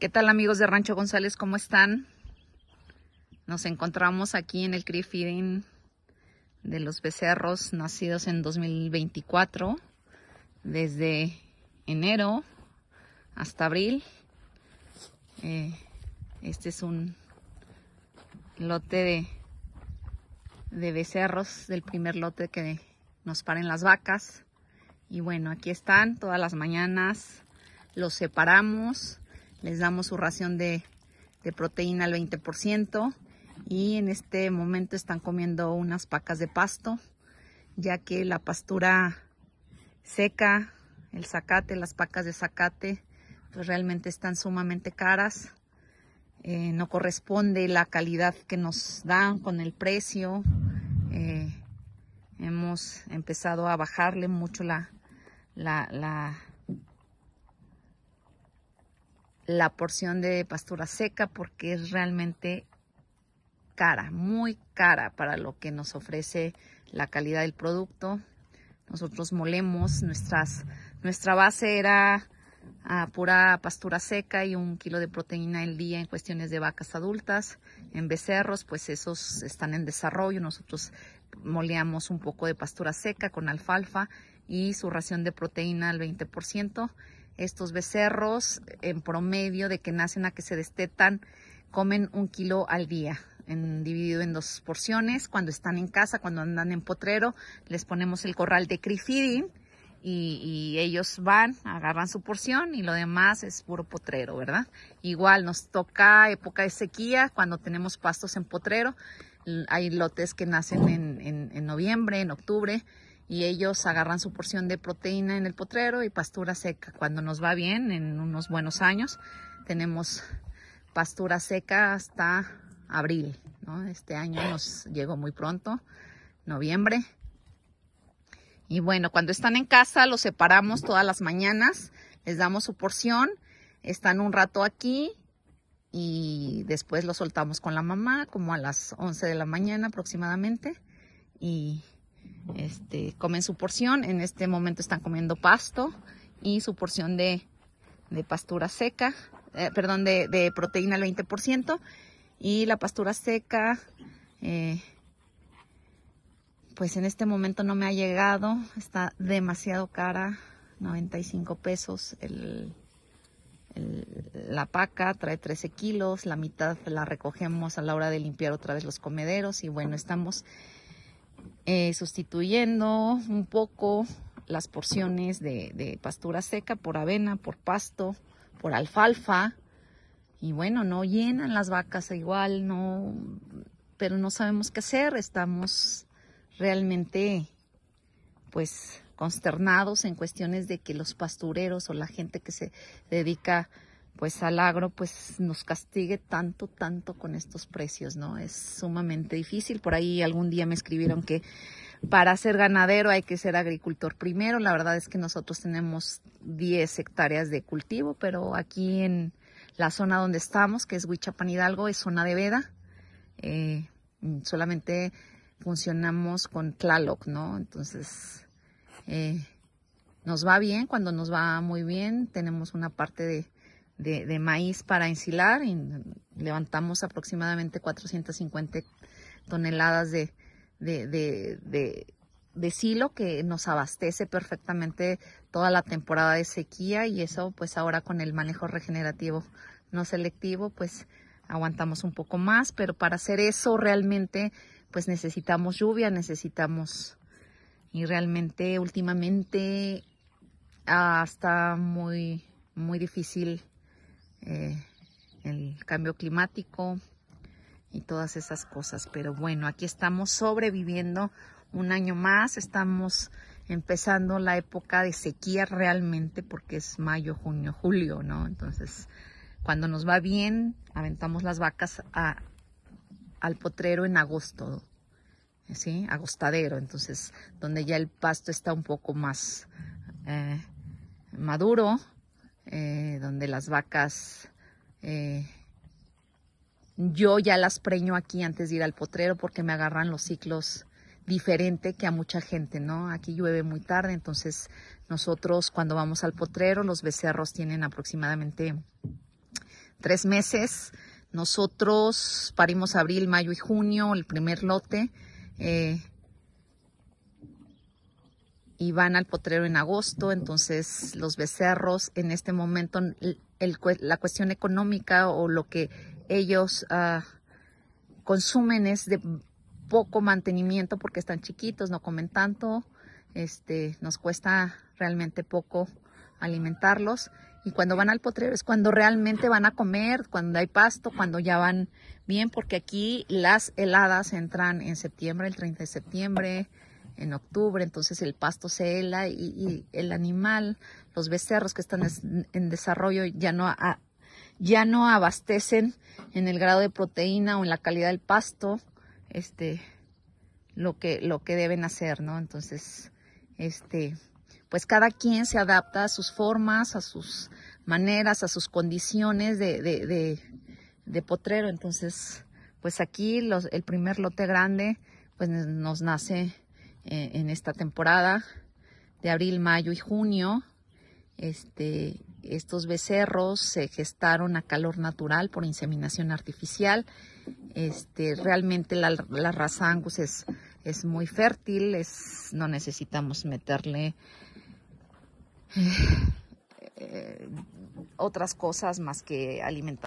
¿Qué tal amigos de Rancho González? ¿Cómo están? Nos encontramos aquí en el Cree Feeding de los becerros nacidos en 2024, desde enero hasta abril. Eh, este es un lote de, de becerros del primer lote que nos paren las vacas. Y bueno, aquí están todas las mañanas. Los separamos les damos su ración de, proteína al 20% y en este momento están comiendo unas pacas de pasto, ya que la pastura seca, el zacate, las pacas de zacate, pues realmente están sumamente caras. Eh, no corresponde la calidad que nos dan con el precio. Eh, hemos empezado a bajarle mucho la, la, la porción de pastura seca porque es realmente cara, muy cara para lo que nos ofrece la calidad del producto. Nosotros molemos, nuestras, nuestra base era ah, pura pastura seca y un kilo de proteína al día en cuestiones de vacas adultas. En becerros, pues esos están en desarrollo. Nosotros moleamos un poco de pastura seca con alfalfa y su ración de proteína al 20%. Estos becerros, en promedio, de que nacen a que se destetan, comen un kilo al día. dividido en dos porciones. Cuando están en casa, cuando andan en potrero, les ponemos el corral de crifidin y, ellos van, agarran su porción y lo demás es puro potrero, ¿verdad? Igual nos toca época de sequía, cuando tenemos pastos en potrero. Hay lotes que nacen en noviembre, en octubre y ellos agarran su porción de proteína en el potrero y pastura seca. Cuando nos va bien, en unos buenos años, tenemos pastura seca hasta abril. ¿no? Este año nos llegó muy pronto, noviembre. Y bueno, cuando están en casa los separamos todas las mañanas, les damos su porción, están un rato aquí y después los soltamos con la mamá como a las 11 de la mañana aproximadamente y este, comen su porción, en este momento están comiendo pasto y su porción de, pastura seca, eh, perdón, de, proteína al 20% y la pastura seca, eh, pues en este momento no me ha llegado, está demasiado cara, 95 pesos la paca trae 13 kilos, la mitad la recogemos a la hora de limpiar otra vez los comederos y bueno, estamos eh, sustituyendo un poco las porciones de, pastura seca por avena, por pasto, por alfalfa. Y bueno, no llenan las vacas igual, no, pero no sabemos qué hacer. Estamos realmente, pues, consternados en cuestiones de que los pastureros o la gente que se dedica pues al agro pues nos castigue tanto, tanto con estos precios, ¿no? Es sumamente difícil. Por ahí algún día me escribieron que para ser ganadero hay que ser agricultor primero. La verdad es que nosotros tenemos 10 hectáreas de cultivo, pero aquí en la zona donde estamos, que es Huichapan Hidalgo, es zona de veda. Eh, solamente funcionamos con Tlaloc, ¿no? Entonces, eh, nos va bien, cuando nos va muy bien, tenemos una parte de de, maíz para ensilar y levantamos aproximadamente 450 toneladas de, de, silo que nos abastece perfectamente toda la temporada de sequía y eso pues ahora con el manejo regenerativo no selectivo pues aguantamos un poco más, pero para hacer eso realmente pues necesitamos lluvia, necesitamos y realmente últimamente hasta ah, muy muy difícil eh, el cambio climático y todas esas cosas. Pero bueno, aquí estamos sobreviviendo un año más, estamos empezando la época de sequía realmente porque es mayo, junio, julio, ¿no? Entonces, cuando nos va bien, aventamos las vacas al potrero en agosto, ¿sí? Agostadero, entonces, donde ya el pasto está un poco más eh, maduro eh, donde las vacas, eh, yo ya las preño aquí antes de ir al potrero porque me agarran los ciclos diferente que a mucha gente, ¿no? Aquí llueve muy tarde, entonces nosotros cuando vamos al potrero, los becerros tienen aproximadamente tres meses. Nosotros parimos abril, mayo y junio, el primer lote. Eh, y van al potrero en agosto, entonces los becerros en este momento la cuestión económica o lo que ellos ah, consumen es de poco mantenimiento porque están chiquitos, no comen tanto, este, nos cuesta realmente poco alimentarlos y cuando van al potrero es cuando realmente van a comer, cuando hay pasto, cuando ya van bien, porque aquí las heladas entran en septiembre, el 30 de septiembre, en octubre, entonces el pasto se hela y, el animal, los becerros que están en desarrollo ya no, ya no abastecen en el grado de proteína o en la calidad del pasto este, lo, que, lo que deben hacer, ¿no? Entonces, este, pues cada quien se adapta a sus formas, a sus maneras, a sus condiciones de, potrero. Entonces, pues aquí los, el primer lote grande, pues nos nace eh, en esta temporada de abril, mayo y junio. Este, estos becerros se gestaron a calor natural por inseminación artificial. Este, realmente la, la raza Angus es, es muy fértil, es, no necesitamos meterle eh, otras cosas más que alimentar.